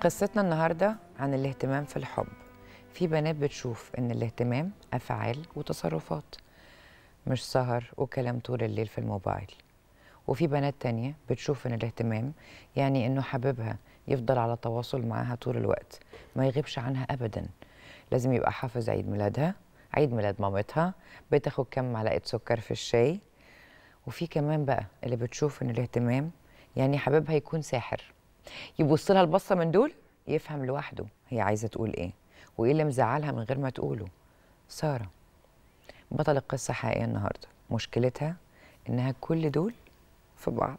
قصتنا النهاردة عن الاهتمام في الحب في بنات بتشوف ان الاهتمام أفعال وتصرفات مش سهر وكلام طول الليل في الموبايل وفي بنات تانية بتشوف ان الاهتمام يعني انه حبيبها يفضل على تواصل معاها طول الوقت ما يغيبش عنها أبدا لازم يبقى حافظ عيد ميلادها عيد ميلاد مامتها بتاخد كم معلقة سكر في الشاي وفي كمان بقى اللي بتشوف ان الاهتمام يعني حبيبها يكون ساحر يبص لها البصه من دول يفهم لوحده هي عايزه تقول ايه وايه اللي مزعلها من غير ما تقوله ساره بطل القصه حقيقيه النهارده مشكلتها انها كل دول في بعض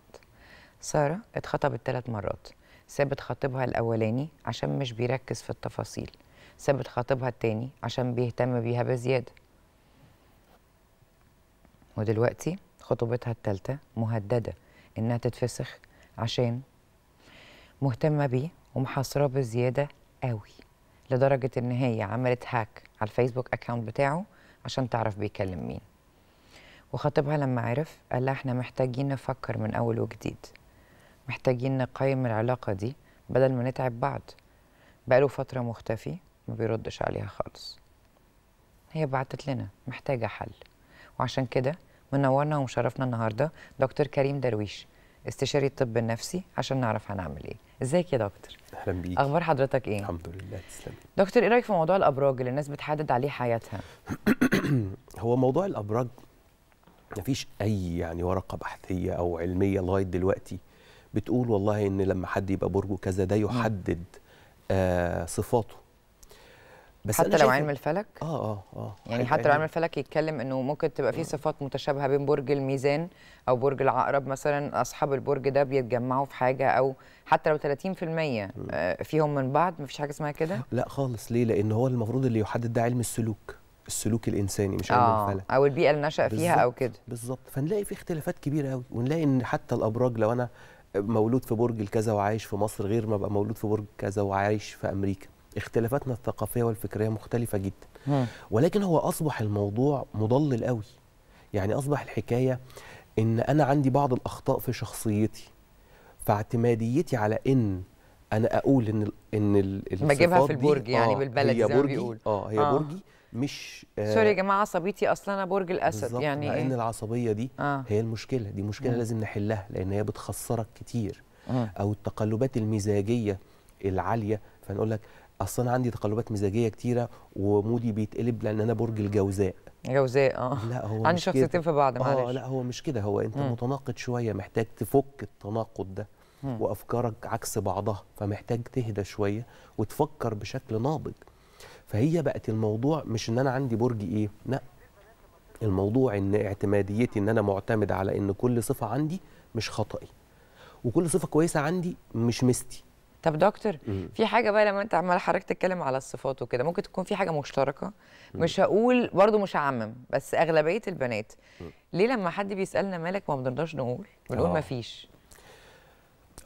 ساره اتخطبت ثلاث مرات سابت خطيبها الاولاني عشان مش بيركز في التفاصيل سابت خطيبها التاني عشان بيهتم بيها بزياده ودلوقتي خطوبتها التالتة مهددة إنها تتفسخ عشان مهتمه بيه ومحاصره بزياده قوي لدرجه ان هي عملت هاك على الفيسبوك اكونت بتاعه عشان تعرف بيكلم مين وخطيبها لما عرف قال لها احنا محتاجين نفكر من اول وجديد محتاجين نقيم العلاقه دي بدل ما نتعب بعض بقاله فتره مختفي ما بيردش عليها خالص هي بعتت لنا محتاجه حل وعشان كده منورنا ومشرفنا النهارده دكتور كريم درويش استشاري الطب النفسي عشان نعرف هنعمل ايه ازيك يا دكتور اهلا بيك اخبار حضرتك ايه الحمد لله تسلم دكتور ايه رايك في موضوع الابراج اللي الناس بتحدد عليه حياتها هو موضوع الابراج ما فيش اي يعني ورقه بحثيه او علميه لغايه دلوقتي بتقول والله ان لما حد يبقى برجه كذا ده يحدد آه صفاته بس حتى لو علم الفلك اه اه اه يعني حتى لو علم الفلك يتكلم انه ممكن تبقى في صفات متشابهه بين برج الميزان او برج العقرب مثلا اصحاب البرج ده بيتجمعوا في حاجه او حتى لو 30% آه، فيهم من بعض مفيش حاجه اسمها كده لا خالص ليه لان هو المفروض اللي يحدد ده علم السلوك السلوك الانساني مش علم آه الفلك او البيئه اللي نشا فيها او كده بالظبط فنلاقي في اختلافات كبيره قوي ونلاقي ان حتى الابراج لو انا مولود في برج الكذا وعايش في مصر غير ما ابقى مولود في برج كذا وعايش في امريكا اختلافاتنا الثقافيه والفكريه مختلفه جدا مم. ولكن هو اصبح الموضوع مضلل قوي يعني اصبح الحكايه ان انا عندي بعض الاخطاء في شخصيتي فاعتماديتي على ان انا اقول ان ان بجيبها في البرج آه، يعني آه بالبلد زي ما بيقول اه هي آه. برجي مش آه سوري يا جماعه عصبيتي اصلا انا برج الاسد يعني لان إيه؟ ان العصبيه دي آه. هي المشكله دي مشكله مم. لازم نحلها لان هي بتخسرك كتير مم. او التقلبات المزاجيه العاليه فنقول لك اصل انا عندي تقلبات مزاجيه كتيره ومودي بيتقلب لان انا برج الجوزاء جوزاء اه لا هو عندي شخصيتين في بعض آه، معلش اه لا هو مش كده هو انت م. متناقض شويه محتاج تفك التناقض ده م. وافكارك عكس بعضها فمحتاج تهدى شويه وتفكر بشكل ناضج فهي بقت الموضوع مش ان انا عندي برج ايه لا الموضوع ان اعتماديتي ان انا معتمد على ان كل صفه عندي مش خطئي وكل صفه كويسه عندي مش مستي طب دكتور مم. في حاجه بقى لما انت عمال حضرتك تتكلم على الصفات وكده ممكن تكون في حاجه مشتركه مش هقول برضو مش هعمم بس اغلبيه البنات مم. ليه لما حد بيسالنا مالك ما بنرضاش نقول بنقول آه. ما فيش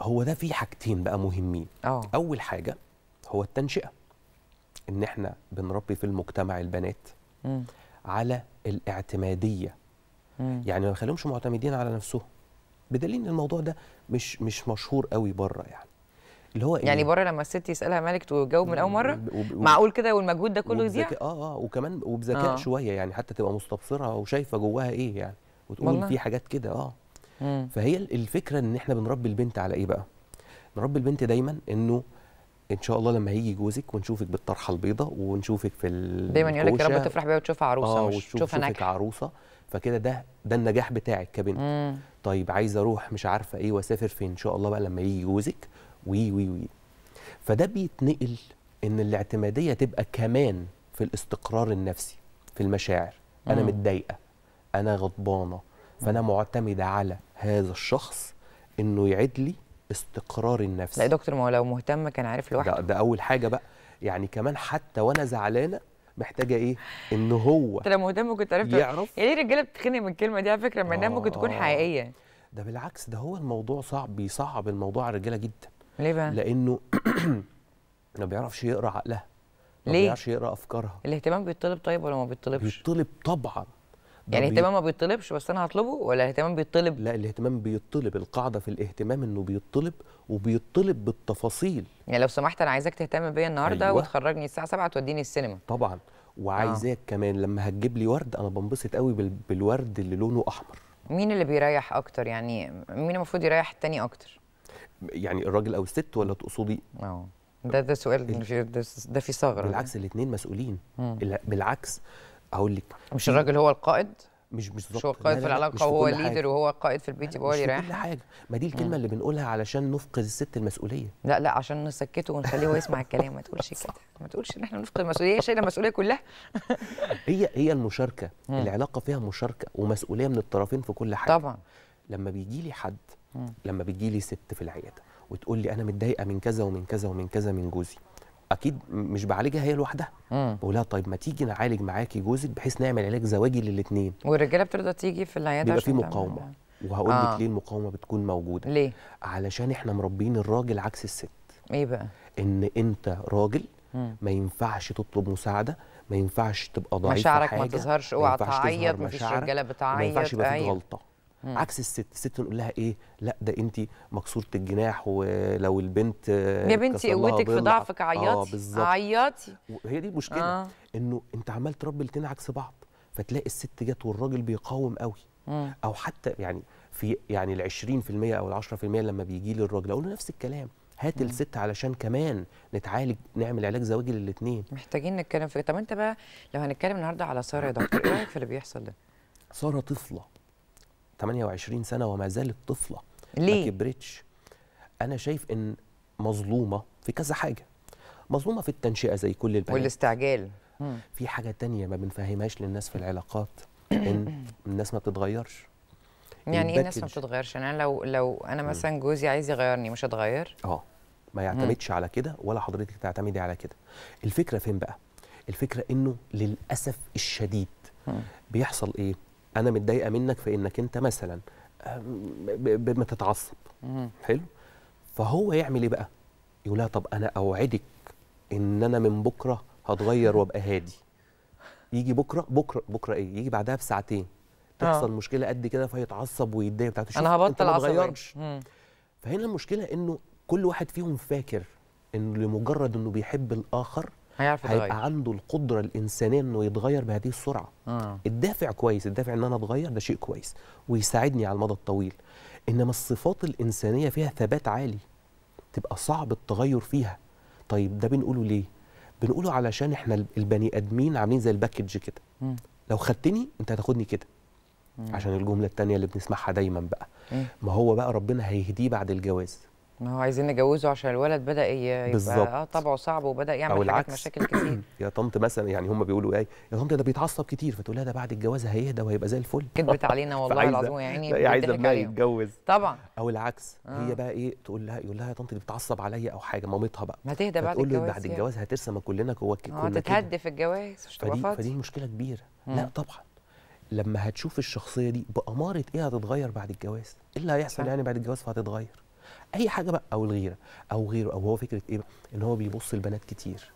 هو ده في حاجتين بقى مهمين أوه. اول حاجه هو التنشئه ان احنا بنربي في المجتمع البنات مم. على الاعتماديه مم. يعني ما نخليهمش معتمدين على نفسهم بدليل ان الموضوع ده مش مش مشهور قوي بره يعني اللي هو يعني إيه؟ يعني بره لما الست يسالها مالك تجاوب من اول مره معقول كده والمجهود ده كله يضيع اه اه وكمان وبذكاء آه. شويه يعني حتى تبقى مستبصره وشايفه جواها ايه يعني وتقول في حاجات كده اه مم. فهي الفكره ان احنا بنربي البنت على ايه بقى نربي البنت دايما انه ان شاء الله لما هيجي جوزك ونشوفك بالطرحه البيضاء ونشوفك في دايما يقول لك يا رب تفرح بيها وتشوفها عروسه آه مش تشوفها ناجحه عروسه فكده ده ده النجاح بتاعك كبنت مم. طيب عايزه اروح مش عارفه ايه واسافر فين ان شاء الله بقى لما يجي جوزك وي وي وي فده بيتنقل ان الاعتماديه تبقى كمان في الاستقرار النفسي في المشاعر انا متضايقه انا غضبانه فانا معتمده على هذا الشخص انه يعيد لي استقرار النفس لا يا دكتور ما هو لو مهتم كان عارف لوحده ده, ده اول حاجه بقى يعني كمان حتى وانا زعلانه محتاجه ايه ان هو انت لو مهتم كنت عرفت يعرف يا ليه الرجاله بتتخنق من الكلمه دي على فكره ما انها ممكن تكون آه. حقيقيه ده بالعكس ده هو الموضوع صعب بيصعب الموضوع على الرجاله جدا ليه بقى؟ لانه ما بيعرفش يقرا عقلها ما ليه؟ بيعرفش يقرا افكارها الاهتمام بيطلب طيب ولا ما بيطلبش؟ بيطلب طبعا يعني الاهتمام ما بيطلبش بس انا هطلبه ولا الاهتمام بيطلب؟ لا الاهتمام بيطلب القاعده في الاهتمام انه بيطلب وبيطلب بالتفاصيل يعني لو سمحت انا عايزاك تهتم بيا النهارده أيوة. وتخرجني الساعه 7 توديني السينما طبعا وعايزاك آه. كمان لما هتجيب لي ورد انا بنبسط قوي بالورد اللي لونه احمر مين اللي بيريح اكتر يعني مين المفروض يريح التاني اكتر؟ يعني الراجل او الست ولا تقصدي اه ده ده سؤال في ده في ثغره بالعكس الاثنين مسؤولين مم. بالعكس هقول لك مش الراجل هو القائد مش مش هو القائد في العلاقه وهو ليدر وهو القائد في البيت يبقى هو اللي رايح كل حاجه ما دي الكلمه مم. اللي بنقولها علشان نفقد الست المسؤوليه لا لا عشان نسكته ونخليه هو يسمع الكلام ما تقولش كده ما تقولش ان احنا نفقد المسؤوليه هي شايله المسؤوليه كلها هي هي المشاركه مم. العلاقه فيها مشاركه ومسؤوليه من الطرفين في كل حاجه طبعا لما بيجي لي حد لما بتجي لي ست في العياده وتقول لي انا متضايقه من كذا ومن كذا ومن كذا من جوزي اكيد مش بعالجها هي لوحدها بقولها طيب ما تيجي نعالج معاكي جوزك بحيث نعمل علاج زواجي للاثنين والرجاله بترضى تيجي في العياده بيبقى في مقاومه وهقول لك آه. ليه المقاومه بتكون موجوده ليه علشان احنا مربيين الراجل عكس الست ايه بقى ان انت راجل مم. ما ينفعش تطلب مساعده ما ينفعش تبقى ضعيف مشاعرك ما تظهرش اوعى تعيط ما فيش رجاله بتعيط ما ينفعش يبقى في أيوه. غلطه مم. عكس الست الست تقول لها ايه لا ده انت مكسوره الجناح ولو البنت يا بنتي قوتك في ضعفك عيطي آه عيطي هي دي المشكله آه. انه انت عمال تربي الاثنين عكس بعض فتلاقي الست جت والراجل بيقاوم قوي مم. او حتى يعني في يعني ال 20% او ال 10% لما بيجي لي الراجل اقول له نفس الكلام هات الست علشان كمان نتعالج نعمل علاج زواجي للاثنين محتاجين نتكلم في طب انت بقى لو هنتكلم النهارده على ساره يا دكتور ايه رايك في اللي بيحصل ده ساره طفله 28 سنه وما زالت طفله ليه؟ ما كبرتش انا شايف ان مظلومه في كذا حاجه مظلومه في التنشئه زي كل البنات والاستعجال في حاجه تانية ما بنفهمهاش للناس في العلاقات ان الناس ما بتتغيرش يعني ايه الناس ما بتتغيرش يعني انا لو لو انا مثلا جوزي عايز يغيرني مش هتغير اه ما يعتمدش على كده ولا حضرتك تعتمدي على كده الفكره فين بقى الفكره انه للاسف الشديد بيحصل ايه انا متضايقه منك في انك انت مثلا بتتعصب حلو فهو يعمل ايه بقى يقول لها طب انا اوعدك ان انا من بكره هتغير وابقى هادي يجي بكره بكره بكره ايه يجي بعدها بساعتين تحصل آه. مشكله قد كده فيتعصب ويتضايق بتاعته انا هبطل عصبي فهنا المشكله انه كل واحد فيهم فاكر انه لمجرد انه بيحب الاخر هيعرف هيبقى عنده القدره الانسانيه انه يتغير بهذه السرعه آه. الدافع كويس الدافع ان انا اتغير ده شيء كويس ويساعدني على المدى الطويل انما الصفات الانسانيه فيها ثبات عالي تبقى صعب التغير فيها طيب ده بنقوله ليه بنقوله علشان احنا البني ادمين عاملين زي الباكج كده لو خدتني انت هتاخدني كده عشان الجمله الثانيه اللي بنسمعها دايما بقى إيه؟ ما هو بقى ربنا هيهديه بعد الجواز ما هو عايزين نجوزه عشان الولد بدا يبقى اه طبعه صعب وبدا يعمل حاجات مشاكل كتير يا طنط مثلا يعني هم بيقولوا ايه يا طنط ده بيتعصب كتير فتقول لها ده بعد الجواز هيهدى وهيبقى زي الفل كدبت علينا والله العظيم يا عيني عايزه ما يتجوز طبعا او العكس آه. هي بقى ايه تقول لها يقول لها يا طنط اللي بتعصب عليا او حاجه مامتها بقى ما تهدى بعد الجواز تقول بعد يعني. الجواز هترسم كلنا جواك اه هتتهدى في الجواز مش فدي, فدي مشكله كبيره لا طبعا لما هتشوف الشخصيه دي باماره ايه هتتغير بعد الجواز ايه اللي هيحصل يعني بعد الجواز فهتتغير اي حاجه بقى او الغيره او غيره او هو فكره ايه بقى ان هو بيبص لبنات كتير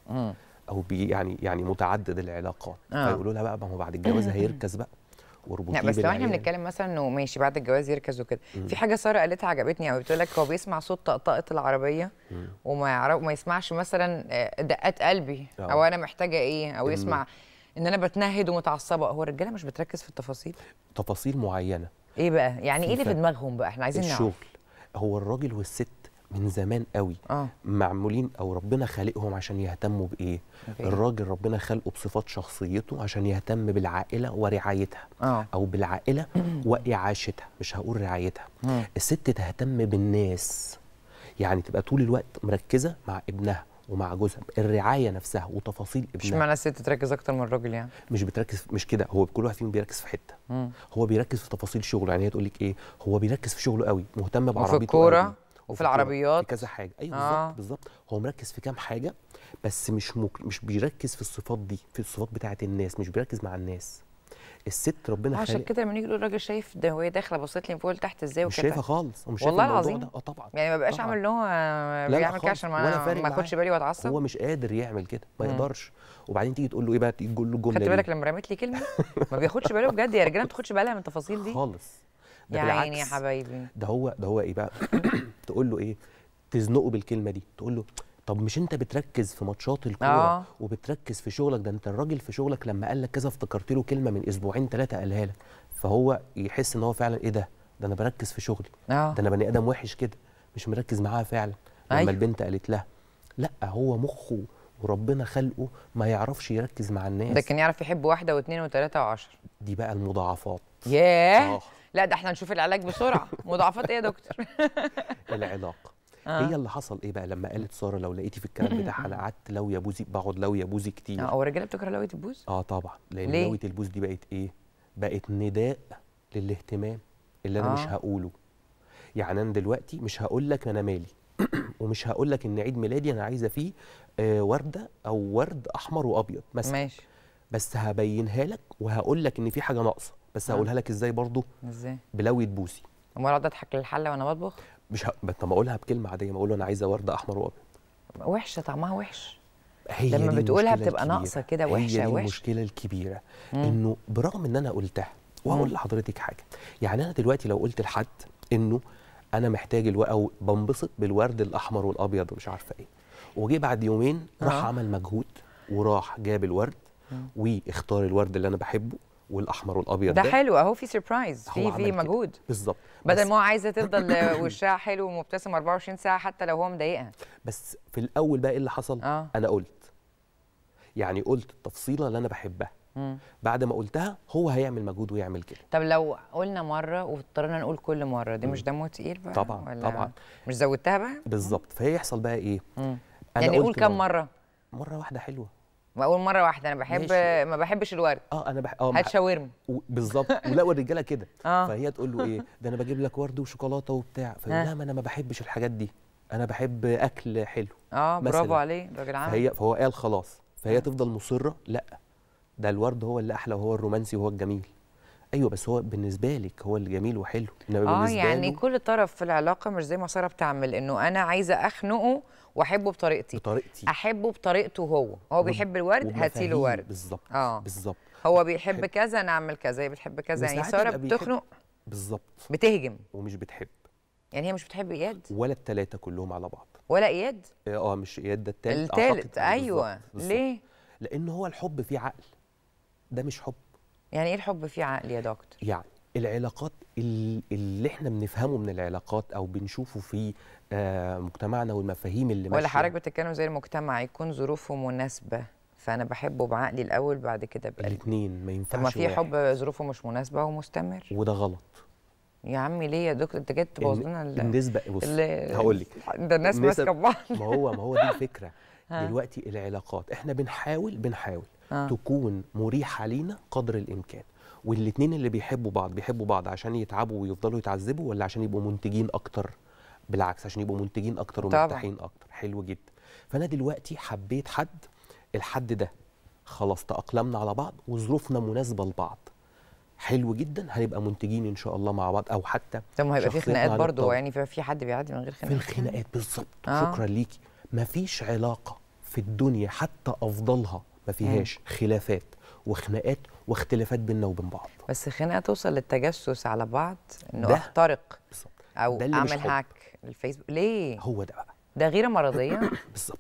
او بي يعني يعني متعدد العلاقات آه. فيقولوا لها بقى ما هو بعد الجواز هيركز بقى وربطيه لا بس لو احنا بنتكلم مثلا انه ماشي بعد الجواز يركز وكده في حاجه ساره قالتها عجبتني قوي بتقول لك هو بيسمع صوت طقطقه العربيه وما يعرف ما يسمعش مثلا آه، دقات قلبي آه. او انا محتاجه ايه او يسمع ان انا بتنهد ومتعصبه هو الرجاله مش بتركز في التفاصيل تفاصيل معينه ايه بقى يعني ايه اللي في دماغهم بقى احنا عايزين الشغل. نعرف هو الراجل والست من زمان قوي آه. معمولين او ربنا خالقهم عشان يهتموا بايه أوكي. الراجل ربنا خلقه بصفات شخصيته عشان يهتم بالعائله ورعايتها آه. او بالعائله واعاشتها مش هقول رعايتها آه. الست تهتم بالناس يعني تبقى طول الوقت مركزه مع ابنها ومع جوزها الرعايه نفسها وتفاصيل ابنها مش معنى الست تركز اكتر من الراجل يعني مش بتركز مش كده هو كل واحد فيهم بيركز في حته مم. هو بيركز في تفاصيل شغله يعني هي تقول لك ايه هو بيركز في شغله قوي مهتم بعربيته وفي الكوره وفي العربيات في كذا حاجه ايوه آه. بالظبط بالظبط هو مركز في كام حاجه بس مش مك... مش بيركز في الصفات دي في الصفات بتاعه الناس مش بيركز مع الناس الست ربنا خالق عشان كده لما نيجي نقول الراجل شايف ده وهي داخله بصيت لي من فوق لتحت ازاي وكده مش شايفها خالص ومش والله العظيم اه طبعا يعني ما بقاش عامل اللي هو بيعمل كده عشان ما اخدش بالي واتعصب هو مش قادر يعمل كده ما يقدرش وبعدين تيجي تقول له ايه بقى تيجي تقول له الجمله خدت بالك لما رميت لي كلمه ما بياخدش باله بجد يا رجاله ما تاخدش بالها من التفاصيل دي خالص يا عيني يا حبايبي ده هو ده هو ايه بقى تقول له ايه تزنقه بالكلمه دي تقول له طب مش انت بتركز في ماتشات الكوره آه. وبتركز في شغلك ده انت الراجل في شغلك لما قال لك كذا افتكرت له كلمه من اسبوعين ثلاثه قالها لك فهو يحس ان هو فعلا ايه ده ده انا بركز في شغلي آه. ده انا بني ادم وحش كده مش مركز معاها فعلا لما أيوه. البنت قالت لها لا هو مخه وربنا خلقه ما يعرفش يركز مع الناس ده كان يعرف يحب واحده واثنين وثلاثه وعشر دي بقى المضاعفات ياه آه. لا ده احنا نشوف العلاج بسرعه مضاعفات ايه يا دكتور العلاقه آه. هي اللي حصل ايه بقى لما قالت ساره لو لقيتي في الكلام بتاعها انا قعدت لو يا بوزي بقعد لو يا بوزي كتير اه هو الرجاله بتكره لويه البوز؟ اه طبعا لان ليه؟ لويه البوز دي بقت ايه؟ بقت نداء للاهتمام اللي انا آه. مش هقوله يعني انا دلوقتي مش هقول لك انا مالي ومش هقول لك ان عيد ميلادي انا عايزه فيه آه ورده او ورد احمر وابيض مثلا ماشي بس هبينها لك وهقول لك ان في حاجه ناقصه بس آه. هقولها لك ازاي برضه ازاي بلويه بوسي امال اقعد اضحك للحله وانا بطبخ مش ه... طب ما اقولها بكلمه عاديه ما اقول له انا عايزه ورده احمر وابيض وحشه طعمها وحش هي لما بتقولها بتبقى ناقصه كده وحشه هي دي وحش. المشكله الكبيره مم. انه برغم ان انا قلتها وهقول لحضرتك حاجه يعني انا دلوقتي لو قلت لحد انه انا محتاج الو... او بنبسط بالورد الاحمر والابيض ومش عارفه ايه وجي بعد يومين راح آه. عمل مجهود وراح جاب الورد واختار الورد اللي انا بحبه والاحمر والابيض ده, ده حلو اهو في سربرايز في في مجهود بالظبط بدل ما هو عايزه تفضل وشها حلو ومبتسم 24 ساعه حتى لو هو مضايقها بس في الاول بقى ايه اللي حصل آه. انا قلت يعني قلت التفصيله اللي انا بحبها بعد ما قلتها هو هيعمل مجهود ويعمل كده طب لو قلنا مره واضطرينا نقول كل مره دي مش دمه تقيل بقى طبعا ولا طبعا مش زودتها بقى بالظبط فهيحصل بقى ايه مم. أنا يعني قول كم مره مره واحده حلوه بقول مره واحده انا بحب ماشي. ما بحبش الورد اه انا بح... اه هات شاورما بالظبط ولا الرجاله كده آه. فهي تقول له ايه ده انا بجيب لك ورد وشوكولاته وبتاع فيقول آه. لها ما انا ما بحبش الحاجات دي انا بحب اكل حلو اه برافو عليه الراجل عامل فهي فهو قال خلاص فهي آه. تفضل مصره لا ده الورد هو اللي احلى وهو الرومانسي وهو الجميل ايوه بس هو بالنسبه لك هو اللي جميل وحلو انما اه يعني كل طرف في العلاقه مش زي ما ساره بتعمل انه انا عايزه اخنقه واحبه بطريقتي بطريقتي احبه بطريقته هو هو بيحب الورد هاتي له ورد بالظبط اه بالظبط هو بيحب كذا نعمل كذا هي بتحب كذا يعني ساره بتخنق بالظبط بتهجم ومش بتحب يعني هي مش بتحب اياد ولا الثلاثه كلهم على بعض ولا اياد آه،, اه مش اياد ده الثالث الثالث آه، ايوه بالزبط. بالزبط. ليه لان هو الحب فيه عقل ده مش حب يعني ايه الحب في عقل يا دكتور يعني العلاقات اللي احنا بنفهمه من العلاقات او بنشوفه في آه، مجتمعنا والمفاهيم اللي ولا حضرتك بتتكلم زي المجتمع يكون ظروفه مناسبه فانا بحبه بعقلي الاول بعد كده بقلبي الاثنين ما ينفعش طب ما في حب ظروفه مش مناسبه ومستمر وده غلط يا عمي ليه يا دكتور انت جاي تبوظ لنا النسبه بص هقول لك ده الناس ماسكه بعض ما هو ما هو دي الفكره دلوقتي العلاقات احنا بنحاول بنحاول آه. تكون مريحه لينا قدر الامكان والاثنين اللي بيحبوا بعض بيحبوا بعض عشان يتعبوا ويفضلوا يتعذبوا ولا عشان يبقوا منتجين اكتر بالعكس عشان يبقوا منتجين اكتر ومرتاحين اكتر حلو جدا فانا دلوقتي حبيت حد الحد ده خلاص تاقلمنا على بعض وظروفنا مناسبه لبعض حلو جدا هنبقى منتجين ان شاء الله مع بعض او حتى طب ما هيبقى في خناقات برضه يعني في حد بيعدي من غير خناقات في الخناقات بالظبط آه. شكرا ليكي مفيش علاقه في الدنيا حتى افضلها ما فيهاش خلافات وخناقات واختلافات بيننا وبين بعض بس خناقه توصل للتجسس على بعض انه احترق بالزبط. او اعمل هاك الفيسبوك ليه هو ده بقى ده غيره مرضيه بالظبط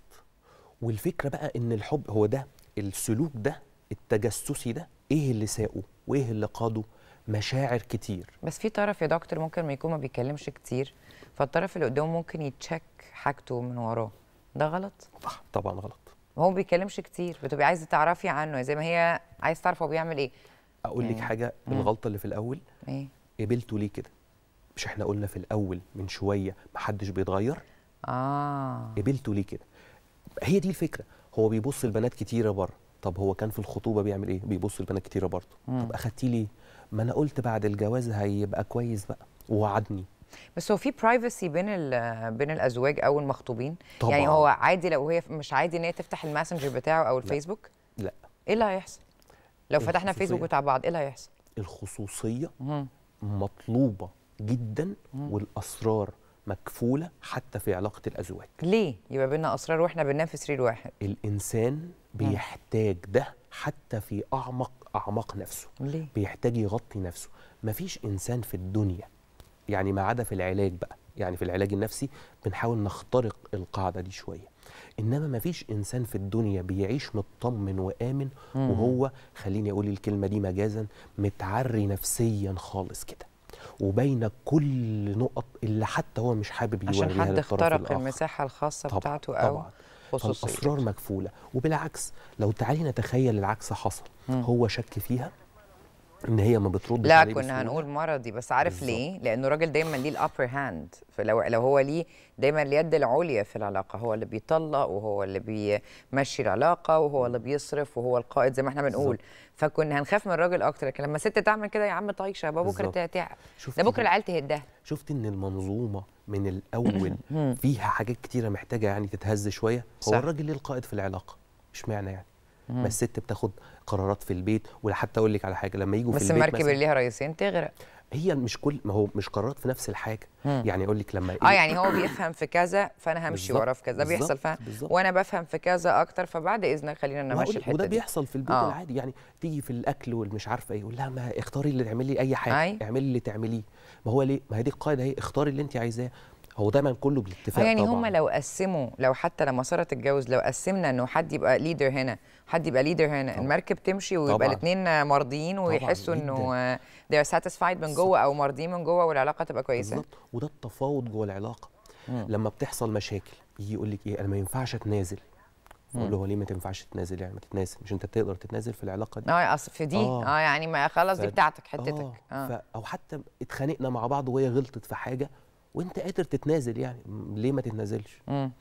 والفكره بقى ان الحب هو ده السلوك ده التجسسي ده ايه اللي ساقه وايه اللي قاده مشاعر كتير بس في طرف يا دكتور ممكن ما يكون ما بيتكلمش كتير فالطرف اللي قدامه ممكن يتشك حاجته من وراه ده غلط طبعا غلط هو ما بيتكلمش كتير بتبقي عايزه تعرفي عنه زي ما هي عايز تعرف هو بيعمل ايه اقول لك يعني. حاجه الغلطه اللي في الاول ايه قبلته ليه كده مش احنا قلنا في الاول من شويه محدش بيتغير اه قبلته ليه كده هي دي الفكره هو بيبص لبنات كتيره بره طب هو كان في الخطوبه بيعمل ايه بيبص لبنات كتيره برضه طب اخدتيه ليه ما انا قلت بعد الجواز هيبقى كويس بقى ووعدني بس هو في برايفسي بين بين الازواج او المخطوبين يعني طبعا. يعني هو عادي لو هي مش عادي ان هي تفتح الماسنجر بتاعه او الفيسبوك لا, لا. ايه اللي هيحصل لو فتحنا فيسبوك بتاع بعض ايه اللي هيحصل الخصوصيه مم. مطلوبه جدا مم. والاسرار مكفوله حتى في علاقه الازواج ليه يبقى بينا اسرار واحنا بننام في سرير واحد الانسان بيحتاج ده حتى في اعمق اعماق نفسه ليه؟ بيحتاج يغطي نفسه مفيش انسان في الدنيا يعني ما عدا في العلاج بقى يعني في العلاج النفسي بنحاول نخترق القاعده دي شويه انما ما فيش انسان في الدنيا بيعيش مطمن وامن مم. وهو خليني اقول الكلمه دي مجازا متعري نفسيا خالص كده وبين كل نقط اللي حتى هو مش حابب يوريها عشان حد اخترق المساحه الخاصه طبعًا بتاعته او طبعًا. خصوصيته الاسرار مكفوله وبالعكس لو تعالي نتخيل العكس حصل مم. هو شك فيها ان هي ما بتردش لا كنا هنقول مرضي بس عارف بالزبط. ليه لانه الراجل دايما ليه الابر هاند فلو لو هو ليه دايما اليد العليا في العلاقه هو اللي بيطلق وهو اللي بيمشي العلاقه وهو اللي بيصرف وهو القائد زي ما احنا بنقول بالزبط. فكنا هنخاف من الراجل اكتر لكن لما ست تعمل كده يا عم طايشه بابا بكره تعب ده بكره العيال تهدها شفت ان المنظومه من الاول فيها حاجات كتيره محتاجه يعني تتهز شويه هو الراجل ليه القائد في العلاقه مش معنى يعني ما الست بتاخد قرارات في البيت وحتى اقول لك على حاجه لما يجوا في البيت بس المركب اللي ليها رئيسين تغرق هي مش كل ما هو مش قرارات في نفس الحاجه مم. يعني اقول لك لما اه إيه؟ يعني هو بيفهم في كذا فانا همشي وراه في كذا بيحصل فاهم وانا بفهم في كذا اكتر فبعد اذنك خلينا نمشي الحته وده دي. بيحصل في البيت آه. العادي يعني تيجي في الاكل والمش عارفه ايه يقول لها ما اختاري اللي تعملي اي حاجه اعملي اللي تعمليه ما هو ليه ما هي دي القاعده اهي اختاري اللي انت عايزاه هو دايما كله بالاتفاق يعني هم لو قسموا لو حتى لما ساره تتجوز لو قسمنا انه حد يبقى ليدر هنا حد يبقى ليدر هنا طبعا. المركب تمشي ويبقى الاثنين مرضيين ويحسوا انه are satisfied من جوه او مرضيين من جوه والعلاقه تبقى كويسه بالظبط وده التفاوض جوه العلاقه مم. لما بتحصل مشاكل يجي يقول لك ايه انا ما ينفعش اتنازل اقول له هو ليه ما تنفعش تتنازل يعني ما تتنازل مش انت تقدر تتنازل في العلاقه دي اه اصل في دي اه, آه يعني ما خلاص دي بتاعتك حتتك اه, آه. او حتى اتخانقنا مع بعض وهي غلطت في حاجه وانت قادر تتنازل يعني ليه ما تتنازلش مم.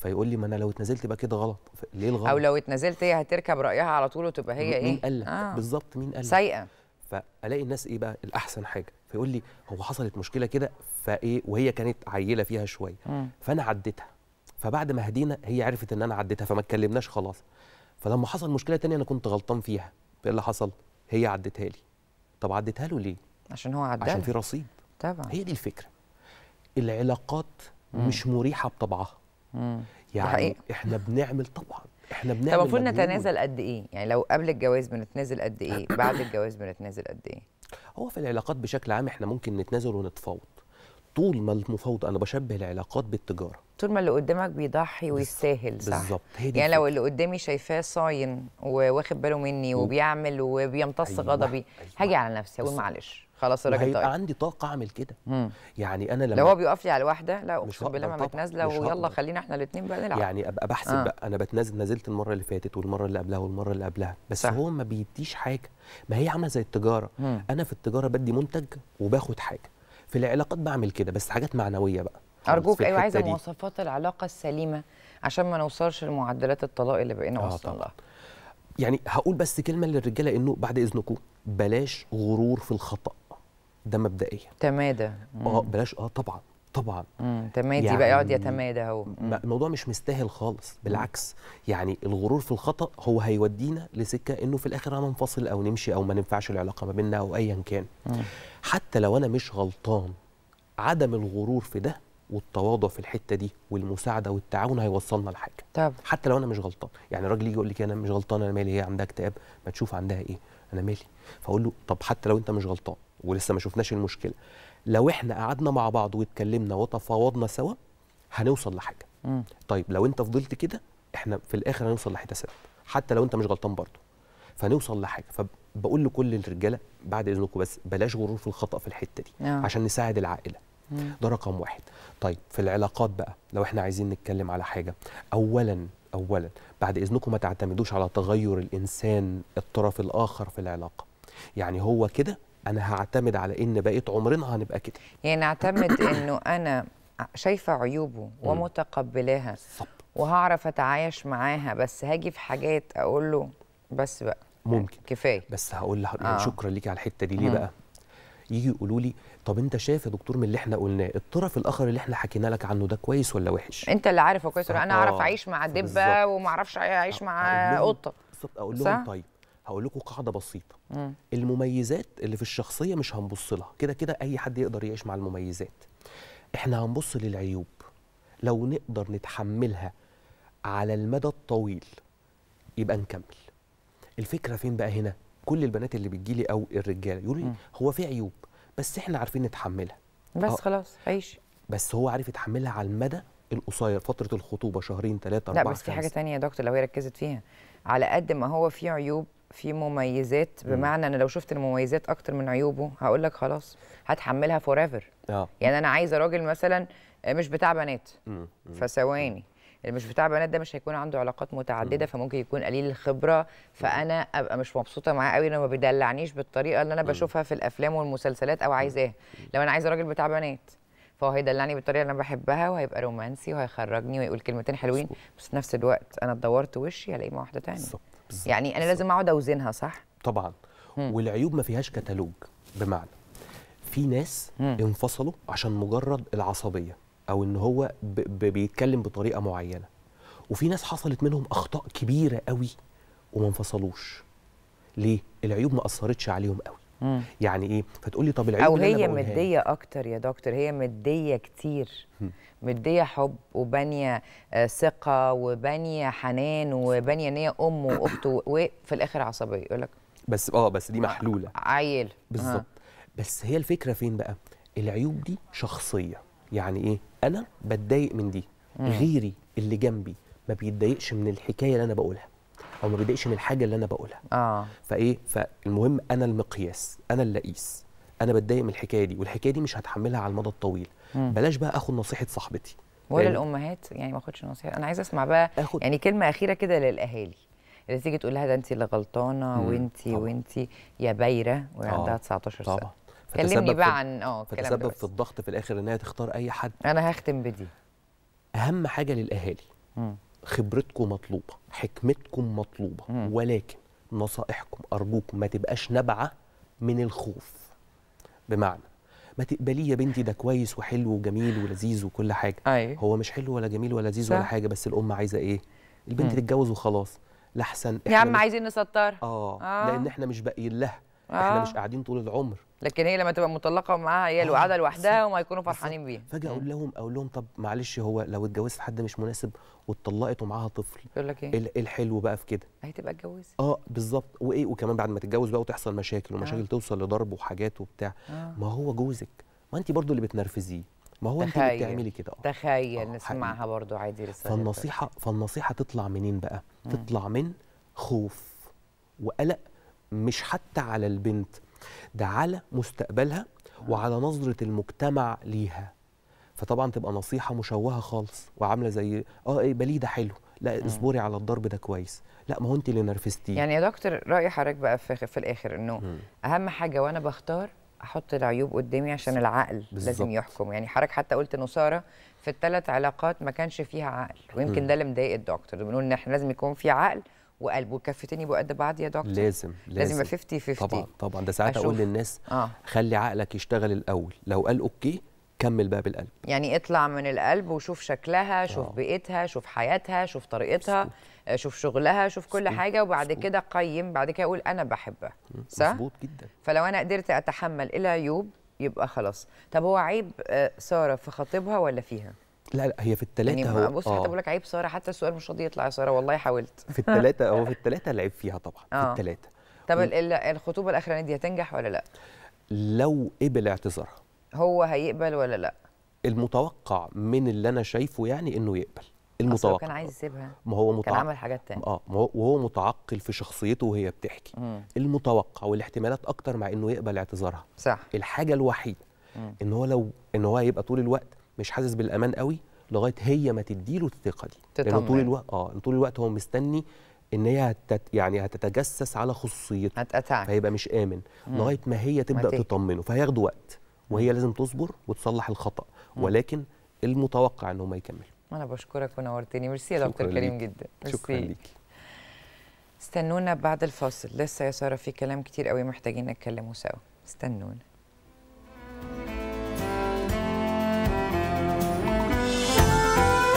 فيقول لي ما انا لو اتنازلت بقى كده غلط ليه الغلط او لو اتنازلت هي هتركب رايها على طول وتبقى هي مين ايه مين قال لك آه. بالظبط مين قال سايقه فالاقي الناس ايه بقى الاحسن حاجه فيقول لي هو حصلت مشكله كده فايه وهي كانت عيله فيها شويه فانا عديتها فبعد ما هدينا هي عرفت ان انا عديتها فما اتكلمناش خلاص فلما حصل مشكله تانية انا كنت غلطان فيها ايه اللي حصل هي عدتها لي طب عدتها له ليه عشان هو عداها عشان في رصيد طبعا هي دي الفكره العلاقات مم. مش مريحه بطبعها يعني حقيقة. احنا بنعمل طبعا احنا بنعمل طب المفروض نتنازل قد ايه يعني لو قبل الجواز بنتنازل قد ايه بعد الجواز بنتنازل قد ايه هو في العلاقات بشكل عام احنا ممكن نتنازل ونتفاوض طول ما المفاوضه انا بشبه العلاقات بالتجاره طول ما اللي قدامك بيضحي ويستاهل صح بالظبط يعني لو اللي قدامي شايفاه صاين وواخد باله مني وبيعمل وبيمتص أيوة. غضبي أيوة. هاجي على نفسي اقول معلش خلاص الراجل هيبقى طيب. عندي طاقه اعمل كده يعني انا لما لو هو بيقف لي على واحده لا اقسم بالله ما بتنازله ويلا خلينا احنا الاثنين بقى نلعب يعني ابقى بحسب آه. بقى انا بتنازل نزلت المره اللي فاتت والمره اللي قبلها والمره اللي قبلها بس صح. هو ما بيديش حاجه ما هي عامله زي التجاره مم. انا في التجاره بدي منتج وباخد حاجه في العلاقات بعمل كده بس حاجات معنويه بقى ارجوك ايوه عايزه مواصفات العلاقه السليمه عشان ما نوصلش لمعدلات الطلاق اللي بقينا آه وصلنا لها يعني هقول بس كلمه للرجاله انه بعد اذنكم بلاش غرور في الخطا ده مبدئيا تمادى اه بلاش اه طبعا طبعا تمادي يعني بقى يقعد يتمادى هو الموضوع مش مستاهل خالص بالعكس يعني الغرور في الخطا هو هيودينا لسكه انه في الاخر هننفصل او نمشي او ما ننفعش العلاقه ما بيننا او ايا كان مم. حتى لو انا مش غلطان عدم الغرور في ده والتواضع في الحته دي والمساعده والتعاون هيوصلنا لحاجه طب. حتى لو انا مش غلطان يعني الراجل يجي يقول لك انا مش غلطان انا مالي هي عندها اكتئاب ما تشوف عندها ايه انا مالي فاقول له طب حتى لو انت مش غلطان ولسه ما شفناش المشكله لو احنا قعدنا مع بعض واتكلمنا وتفاوضنا سوا هنوصل لحاجه طيب لو انت فضلت كده احنا في الاخر هنوصل لحته سد حتى لو انت مش غلطان برضه فنوصل لحاجه فبقول لكل الرجاله بعد اذنكم بس بلاش غرور في الخطا في الحته دي آه. عشان نساعد العائله مم. ده رقم واحد طيب في العلاقات بقى لو احنا عايزين نتكلم على حاجه اولا اولا بعد اذنكم ما تعتمدوش على تغير الانسان الطرف الاخر في العلاقه يعني هو كده انا هعتمد على ان بقيت عمرنا هنبقى كده يعني نعتمد انه انا شايفه عيوبه ومتقبلاها وهعرف اتعايش معاها بس هاجي في حاجات اقول له بس بقى ممكن كفايه بس هقول له آه. شكرا ليكي على الحته دي ليه بقى يجي يقولوا لي طب انت شايف يا دكتور من اللي احنا قلناه الطرف الاخر اللي احنا حكينا لك عنه ده كويس ولا وحش انت اللي عارفه كويس ولا انا اعرف اعيش مع دبه وما اعرفش اعيش مع قطه بالظبط اقول لهم طيب هقول لكم قاعده بسيطه مم. المميزات اللي في الشخصيه مش هنبص لها كده كده اي حد يقدر يعيش مع المميزات احنا هنبص للعيوب لو نقدر نتحملها على المدى الطويل يبقى نكمل الفكره فين بقى هنا كل البنات اللي بتجيلي او الرجاله يقولوا لي هو في عيوب بس احنا عارفين نتحملها بس آه. خلاص عيش بس هو عارف يتحملها على المدى القصير فتره الخطوبه شهرين ثلاثه اربعه لا بس في حاجه ثانيه يا دكتور لو هي ركزت فيها على قد ما هو في عيوب في مميزات بمعنى ان لو شفت المميزات اكتر من عيوبه هقول لك خلاص هتحملها فور ايفر آه. يعني انا عايزه راجل مثلا مش بتاع بنات فثواني اللي مش بتاع بنات ده مش هيكون عنده علاقات متعدده فممكن يكون قليل الخبره فانا ابقى مش مبسوطه معاه قوي لو ما بيدلعنيش بالطريقه اللي انا بشوفها في الافلام والمسلسلات او عايزاها لو انا عايزه راجل بتاع بنات فهو هيدلعني بالطريقه اللي انا بحبها وهيبقى رومانسي وهيخرجني ويقول كلمتين حلوين بس في نفس الوقت انا اتدورت وشي هلاقي مع واحده ثانيه بالعكس يعني انا لازم اقعد اوزنها صح طبعا مم. والعيوب ما فيهاش كتالوج بمعنى في ناس مم. انفصلوا عشان مجرد العصبيه او ان هو بيتكلم بطريقه معينه وفي ناس حصلت منهم اخطاء كبيره قوي وما انفصلوش ليه العيوب ما اثرتش عليهم قوي يعني ايه فتقولي طب العيب او هي مديه اكتر يا دكتور هي مديه كتير مديه حب وبانيه آه، ثقه وبانيه حنان وبانيه ان هي ام واخت وفي الاخر عصبيه يقول لك بس اه بس دي محلوله عيل بالظبط آه. بس هي الفكره فين بقى العيوب دي شخصيه يعني ايه انا بتضايق من دي غيري اللي جنبي ما بيتضايقش من الحكايه اللي انا بقولها او ما بيضايقش من الحاجه اللي انا بقولها اه فايه فالمهم انا المقياس انا اللئيس انا بتضايق من الحكايه دي والحكايه دي مش هتحملها على المدى الطويل م. بلاش بقى اخد نصيحه صاحبتي ولا الامهات يعني ما اخدش نصيحه انا عايزه اسمع بقى أخد. يعني كلمه اخيره كده للاهالي اللي تيجي تقول لها ده انت اللي غلطانه وانت وانت يا بايره وعندها 19 آه. سنه طبعا كلمني بقى عن اه فتسبب في الضغط في الاخر ان هي تختار اي حد انا هختم بدي اهم حاجه للاهالي خبرتكم مطلوبه حكمتكم مطلوبه مم. ولكن نصائحكم ارجوكم ما تبقاش نابعه من الخوف بمعنى ما تقبليه يا بنتي ده كويس وحلو وجميل ولذيذ وكل حاجه أي. أيوة. هو مش حلو ولا جميل ولا لذيذ ولا حاجه بس الام عايزه ايه البنت مم. تتجوز وخلاص لحسن يا عم عايزين نسطرها آه. اه لان احنا مش باقيين لها آه. احنا مش آه. قاعدين طول العمر لكن هي لما تبقى مطلقه ومعاها عيال آه، وقاعده لوحدها وما يكونوا فرحانين بيها فجاه اقول لهم اقول لهم طب معلش هو لو اتجوزت حد مش مناسب واتطلقت ومعاها طفل يقول لك ايه الحلو بقى في كده هي تبقى اتجوزت اه بالظبط وايه وكمان بعد ما تتجوز بقى وتحصل مشاكل ومشاكل آه. توصل لضرب وحاجات وبتاع آه. ما هو جوزك ما انت برضو اللي بتنرفزيه ما هو انت اللي بتعملي كده اه تخيل آه نسمعها برضو عادي رساله فالنصيحه فالنصيحه تطلع منين بقى؟ م. تطلع من خوف وقلق مش حتى على البنت ده على مستقبلها وعلى نظره المجتمع ليها فطبعا تبقى نصيحه مشوهه خالص وعامله زي اه ايه بليدة ده حلو لا اصبري على الضرب ده كويس لا ما هو انت اللي نرفزتيه يعني يا دكتور راي حضرتك بقى في, في الاخر انه اهم حاجه وانا بختار احط العيوب قدامي عشان العقل بالزبط. لازم يحكم يعني حضرتك حتى قلت ساره في الثلاث علاقات ما كانش فيها عقل ويمكن ده اللي مضايق الدكتور بنقول ان احنا لازم يكون في عقل وقلب والكفتين يبقوا قد بعض يا دكتور لازم لازم 50 50 طبعا طبعا ده ساعات اقول للناس آه. خلي عقلك يشتغل الاول لو قال اوكي كمل بقى بالقلب يعني اطلع من القلب وشوف شكلها شوف آه. بيئتها شوف حياتها شوف طريقتها مصبوط. آه، شوف شغلها شوف كل حاجه وبعد كده قيم بعد كده اقول انا بحبها صح مظبوط جدا فلو انا قدرت اتحمل العيوب يبقى خلاص طب هو عيب آه، ساره في خطيبها ولا فيها لا لا هي في الثلاثه يعني بص حتى آه. بقول لك عيب ساره حتى السؤال مش راضي يطلع يا ساره والله حاولت في الثلاثه هو في الثلاثه العيب فيها طبعا آه. في الثلاثه طب و... الخطوبه الاخرانيه دي هتنجح ولا لا؟ لو قبل اعتذارها هو هيقبل ولا لا؟ المتوقع من اللي انا شايفه يعني انه يقبل المتوقع كان عايز يسيبها ما هو متعقل كان عمل حاجات تانية اه ما هو وهو متعقل في شخصيته وهي بتحكي مم. المتوقع والاحتمالات اكتر مع انه يقبل اعتذارها صح الحاجه الوحيده مم. ان هو لو ان هو هيبقى طول الوقت مش حاسس بالامان قوي لغايه هي ما تديله الثقه دي لانه طول الوقت اه طول الوقت هو مستني ان هي هتت يعني هتتجسس على خصوصيته هتقطعك فيبقى مش امن لغايه ما هي تبدا ماتيك. تطمنه فهياخدوا وقت وهي لازم تصبر وتصلح الخطا مم. ولكن المتوقع ان هم يكملوا انا بشكرك ونورتني ميرسي يا دكتور كريم جدا ميرسي. شكرا ليكي استنونا بعد الفاصل لسه يا ساره في كلام كتير قوي محتاجين نتكلمه سوا استنونا